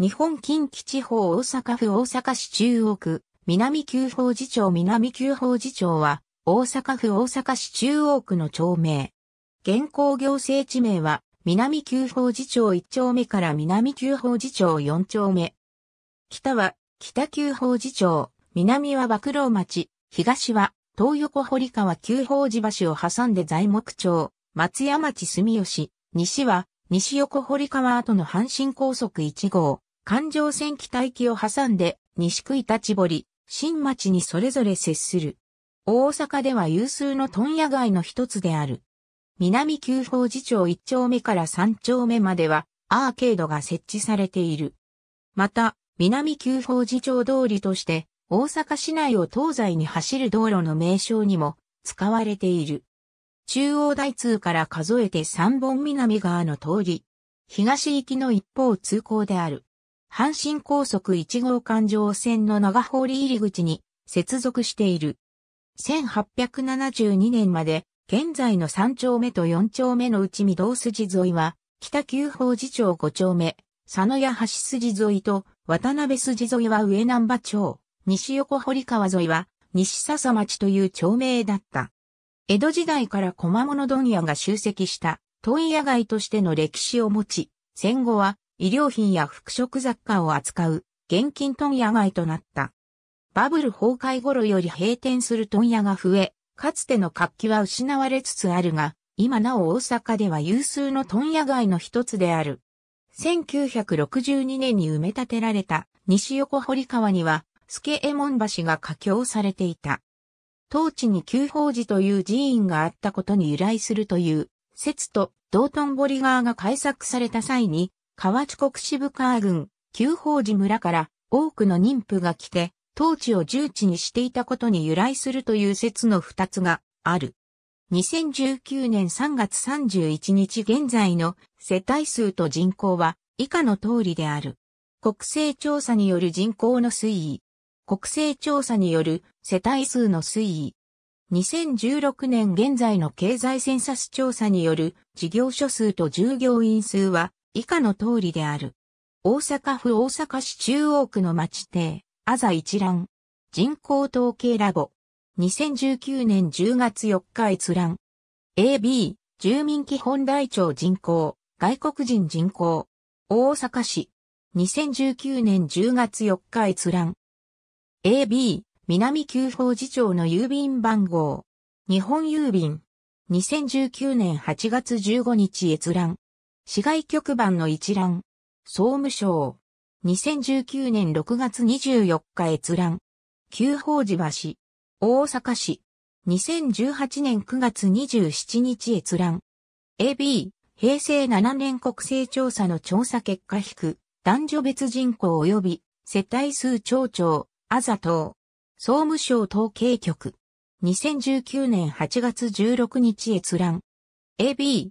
日本近畿地方大阪府大阪市中央区、南九宝寺町南九宝寺町は、大阪府大阪市中央区の町名。現行行政地名は、南九宝寺町1丁目から南九宝寺町4丁目。北は、北九宝寺町、南は幕郎町、東は、東横堀川九宝寺橋を挟んで材木町、松屋町住吉、西は、西横堀川跡の阪神高速1号、環状線機待機を挟んで、西区板千堀、新町にそれぞれ接する。大阪では有数の問屋街の一つである。南九方寺町1丁目から3丁目までは、アーケードが設置されている。また、南九方寺町通りとして、大阪市内を東西に走る道路の名称にも使われている。中央台通から数えて3本南側の通り、東行きの一方通行である。阪神高速1号環状線の長堀入口に接続している。1872年まで、現在の3丁目と4丁目のうち御堂筋沿いは、北九宝寺町5丁目、佐野屋橋筋沿いと、渡辺筋沿いは上南波町、西横堀川沿いは、西笹町という町名だった。江戸時代から小間物問屋が集積した、問屋街としての歴史を持ち、戦後は医療品や服飾雑貨を扱う現金問屋街となった。バブル崩壊頃より閉店する問屋が増え、かつての活気は失われつつあるが、今なお大阪では有数の問屋街の一つである。1962年に埋め立てられた西横堀川には、助右衛門橋が架橋されていた。当地に旧法寺という寺院があったことに由来するという説と道頓堀川が改作された際に河内国支部川郡、旧法寺村から多くの妊婦が来て、当地を重地にしていたことに由来するという説の二つがある。2019年3月31日現在の世帯数と人口は以下の通りである。国勢調査による人口の推移。国勢調査による世帯数の推移。2016年現在の経済センサス調査による事業所数と従業員数は以下の通りである。大阪府大阪市中央区の町邸、あざ一覧。人口統計ラボ。2019年10月4日閲覧。AB、住民基本台帳人口、外国人人口。大阪市。2019年10月4日閲覧。AB、南九法次長の郵便番号。日本郵便。2019年8月15日閲覧。市外局番の一覧、総務省、2019年6月24日閲覧、旧法寺橋、大阪市、2018年9月27日閲覧、AB、平成7年国勢調査の調査結果引く、男女別人口及び、世帯数町長、あざと総務省統計局、2019年8月16日閲覧、AB、